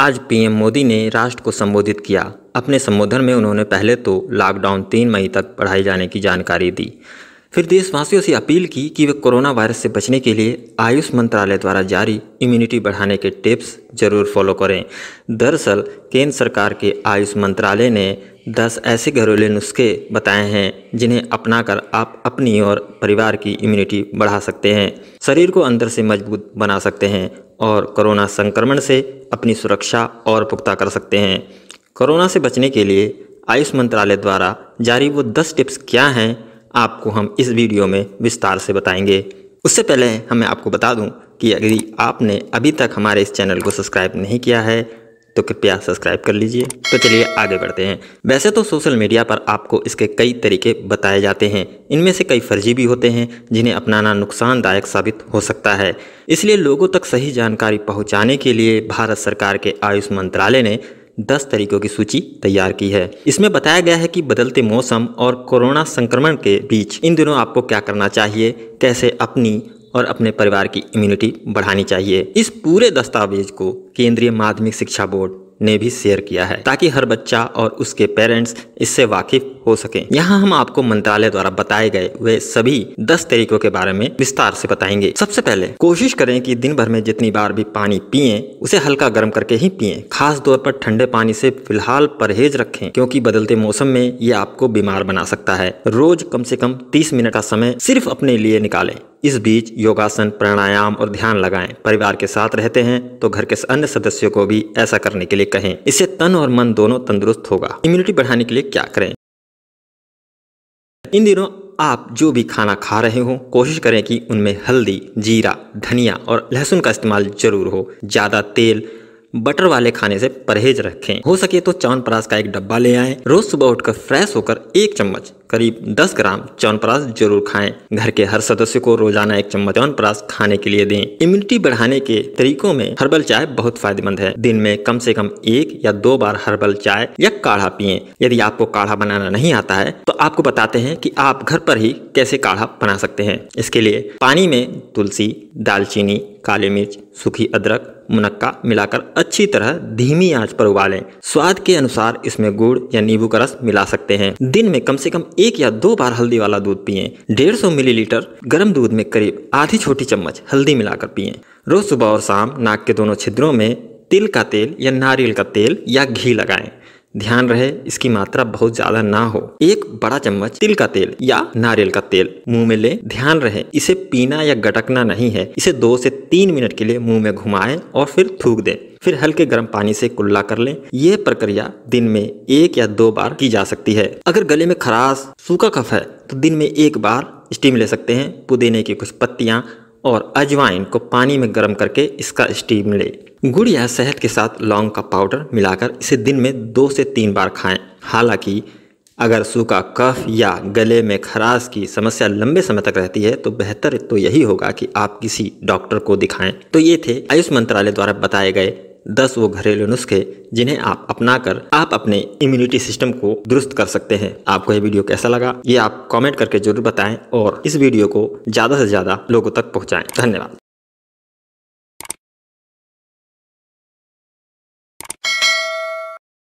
आज पीएम मोदी ने राष्ट्र को संबोधित किया अपने संबोधन में उन्होंने पहले तो लॉकडाउन तीन मई तक बढ़ाए जाने की जानकारी दी फिर देशवासियों से अपील की कि वे कोरोना वायरस से बचने के लिए आयुष मंत्रालय द्वारा जारी इम्यूनिटी बढ़ाने के टिप्स जरूर फॉलो करें दरअसल केंद्र सरकार के आयुष मंत्रालय ने 10 ऐसे घरेलू नुस्खे बताए हैं जिन्हें अपनाकर आप अपनी और परिवार की इम्यूनिटी बढ़ा सकते हैं शरीर को अंदर से मजबूत बना सकते हैं और कोरोना संक्रमण से अपनी सुरक्षा और पुख्ता कर सकते हैं कोरोना से बचने के लिए आयुष मंत्रालय द्वारा जारी वो दस टिप्स क्या हैं आपको हम इस वीडियो में विस्तार से बताएंगे उससे पहले हमें आपको बता दूं कि यदि आपने अभी तक हमारे इस चैनल को सब्सक्राइब नहीं किया है तो कृपया सब्सक्राइब कर लीजिए तो चलिए आगे बढ़ते हैं वैसे तो सोशल मीडिया पर आपको इसके कई तरीके बताए जाते हैं इनमें से कई फर्जी भी होते हैं जिन्हें अपनाना नुकसानदायक साबित हो सकता है इसलिए लोगों तक सही जानकारी पहुंचाने के लिए भारत सरकार के आयुष मंत्रालय ने 10 तरीकों की सूची तैयार की है इसमें बताया गया है कि बदलते मौसम और कोरोना संक्रमण के बीच इन दिनों आपको क्या करना चाहिए कैसे अपनी और अपने परिवार की इम्यूनिटी बढ़ानी चाहिए इस पूरे दस्तावेज को केंद्रीय माध्यमिक शिक्षा बोर्ड ने भी शेयर किया है ताकि हर बच्चा और उसके पेरेंट्स इससे वाकिफ हो सके यहाँ हम आपको मंत्रालय द्वारा बताए गए वे सभी दस तरीकों के बारे में विस्तार से बताएंगे सबसे पहले कोशिश करें कि दिन भर में जितनी बार भी पानी पिए उसे हल्का गर्म करके ही पिए खास तौर पर ठंडे पानी से फिलहाल परहेज रखें क्योंकि बदलते मौसम में ये आपको बीमार बना सकता है रोज कम से कम तीस मिनट का समय सिर्फ अपने लिए निकालें इस बीच योगासन प्राणायाम और ध्यान लगाएं परिवार के साथ रहते हैं तो घर के अन्य सदस्यों को भी ऐसा करने के लिए कहें इससे तन और मन दोनों तंदुरुस्त होगा इम्यूनिटी बढ़ाने के लिए क्या करें इन दिनों आप जो भी खाना खा रहे हो कोशिश करें कि उनमें हल्दी जीरा धनिया और लहसुन का इस्तेमाल जरूर हो ज़्यादा तेल बटर वाले खाने से परहेज रखें हो सके तो परास का एक डब्बा ले आएं रोज सुबह उठकर फ्रेश होकर एक चम्मच करीब 10 ग्राम च्यवनप्राश जरूर खाएं। घर के हर सदस्य को रोजाना एक चम्मच च्यवनप्राश खाने के लिए दें इम्यूनिटी बढ़ाने के तरीकों में हर्बल चाय बहुत फायदेमंद है दिन में कम से कम एक या दो बार हर्बल चाय या काढ़ा पिए यदि आपको काढ़ा बनाना नहीं आता है तो आपको बताते हैं की आप घर पर ही कैसे काढ़ा बना सकते हैं इसके लिए पानी में तुलसी दालचीनी काली मिर्च सूखी अदरक मुनक्का मिलाकर अच्छी तरह धीमी आंच पर उबालें स्वाद के अनुसार इसमें गुड़ या नींबू का रस मिला सकते हैं दिन में कम से कम एक या दो बार हल्दी वाला दूध पिए डेढ़ सौ मिलीलीटर गर्म दूध में करीब आधी छोटी चम्मच हल्दी मिलाकर पिए रोज सुबह और शाम नाक के दोनों छिद्रों में तिल का तेल या नारियल का तेल या घी लगाएं ध्यान रहे इसकी मात्रा बहुत ज्यादा ना हो एक बड़ा चम्मच तिल का तेल या नारियल का तेल मुंह में ले ध्यान रहे इसे पीना या गटकना नहीं है इसे दो से तीन मिनट के लिए मुंह में घुमाएं और फिर थूक दें फिर हल्के गर्म पानी से कुल्ला कर लें यह प्रक्रिया दिन में एक या दो बार की जा सकती है अगर गले में खराश सूखा कफ है तो दिन में एक बार स्टीम ले सकते हैं पुदीने की कुछ पत्तियाँ और अजवाइन को पानी में गर्म करके इसका स्टीम लें गुड़ या शहद के साथ लौंग का पाउडर मिलाकर इसे दिन में दो से तीन बार खाएं हालांकि अगर सूखा कफ या गले में खराश की समस्या लंबे समय तक रहती है तो बेहतर तो यही होगा कि आप किसी डॉक्टर को दिखाएं तो ये थे आयुष मंत्रालय द्वारा बताए गए दस वो घरेलू नुस्खे जिन्हें आप अपनाकर आप अपने इम्यूनिटी सिस्टम को दुरुस्त कर सकते हैं आपको यह वीडियो कैसा लगा ये आप कमेंट करके जरूर बताएं और इस वीडियो को ज़्यादा से ज़्यादा लोगों तक पहुँचाएं धन्यवाद